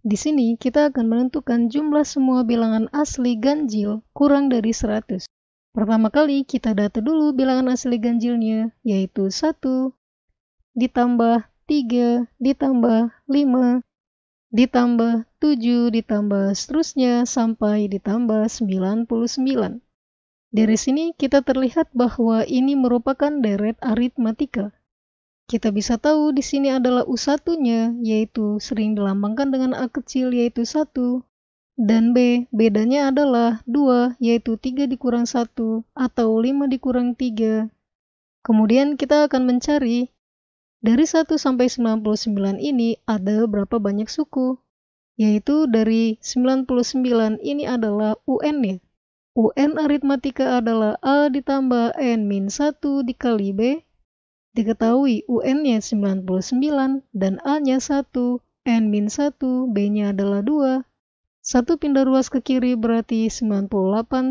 Di sini kita akan menentukan jumlah semua bilangan asli ganjil kurang dari 100. Pertama kali kita data dulu bilangan asli ganjilnya, yaitu 1 ditambah 3 ditambah 5 ditambah 7 ditambah seterusnya sampai ditambah 99. Dari sini kita terlihat bahwa ini merupakan deret aritmatika. Kita bisa tahu di sini adalah U satunya, yaitu sering dilambangkan dengan A kecil, yaitu 1. Dan B, bedanya adalah 2, yaitu 3 dikurang 1, atau 5 dikurang 3. Kemudian kita akan mencari, dari 1 sampai 99 ini ada berapa banyak suku? Yaitu dari 99 ini adalah UN ya. UN aritmatika adalah A ditambah N min 1 dikali B Diketahui UN-nya 99 dan A-nya 1, N-1, B-nya adalah 2. 1 pindah ruas ke kiri berarti 98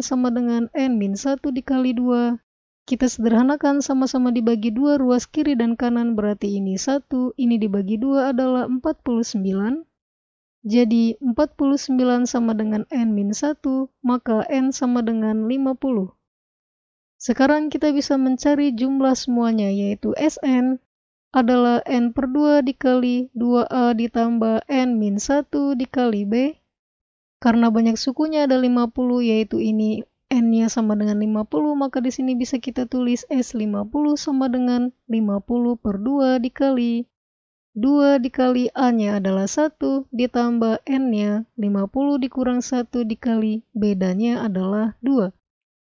sama dengan N-1 dikali 2. Kita sederhanakan sama-sama dibagi 2 ruas kiri dan kanan berarti ini 1, ini dibagi 2 adalah 49. Jadi 49 sama dengan N-1, maka N sama dengan 50. Sekarang kita bisa mencari jumlah semuanya, yaitu Sn adalah N per 2 dikali 2A ditambah N min 1 dikali B. Karena banyak sukunya ada 50, yaitu ini N-nya sama dengan 50, maka di sini bisa kita tulis S50 sama dengan 50 per 2 dikali 2 dikali A-nya adalah 1, ditambah N-nya 50 dikurang 1 dikali bedanya adalah 2.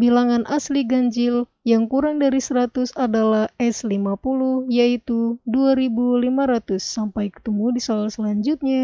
bilangan asli ganjil yang kurang dari 100 adalah S50 yaitu 2500. Sampai ketemu di soal selanjutnya.